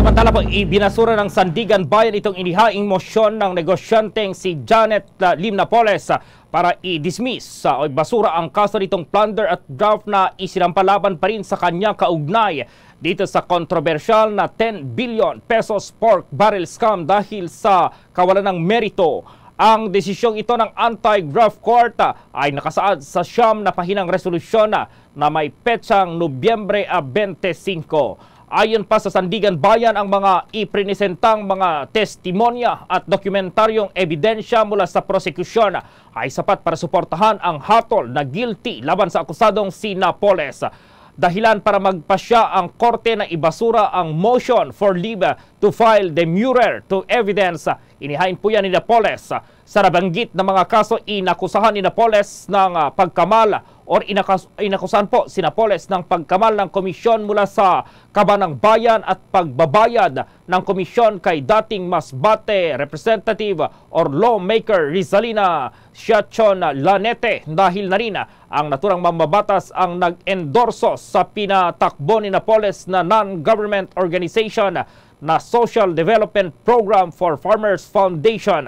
Samantala po, ibinasura ng Sandigan Bayan itong inihaing mosyon ng negosyanteng si Janet ah, Lim Napoles ah, para i-dismiss ah, o basura ang kaso nitong plunder at draft na isinampalaban pa rin sa kanyang kaugnay dito sa kontrobersyal na 10 billion pesos pork barrel scam dahil sa kawalan ng merito. Ang desisyong ito ng Anti-Graft Court ay nakasaad sa siyam na pahinang resolusyon na may petsang Nobyembre 25. Ayon pa sa Sandigan Bayan ang mga iprinisentang mga testimonya at dokumentaryong ebidensya mula sa prosekusyon ay sapat para suportahan ang hatol na guilty laban sa akusadong si Napoles. Dahilan para magpasya ang korte na ibasura ang motion for leave to file demurrer to evidence Inihain po yan ni Napoles sa nabanggit na mga kaso inakusahan ni Napoles ng uh, pagkamal or inakas inakusahan po si Napoles ng pagkamal ng komisyon mula sa Kabanang Bayan at pagbabayad ng komisyon kay dating Masbate Representative or Lawmaker Rizalina Siachon Lanete dahil na rin ang naturang mambabatas ang nag-endorso sa pinatakbo ni Napoles na non-government organization na Social Development Program for Farmers Foundation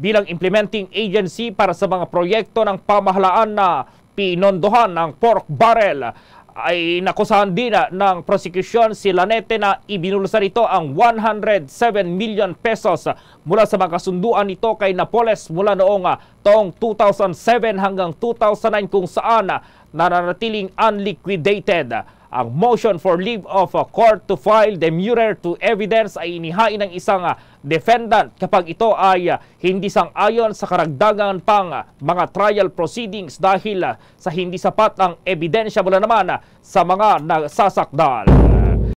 bilang implementing agency para sa mga proyekto ng pamahalaan na pinondohan ng pork barrel ay nakusahan din ng prosecution si Lanete na ibinulsa nito ang 107 million pesos mula sa mga makasunduan nito kay Napoles mula noong ah, taong 2007 hanggang 2009 kung saan ah, nananatiling unliquidated. Ang motion for leave of uh, court to file demurrer to evidence ay inihain ng isang uh, defendant kapag ito ay uh, hindi sang-ayon sa karagdagan pang mga trial proceedings dahil sa hindi sapat ang ebidensya mula naman sa mga nasasakdal.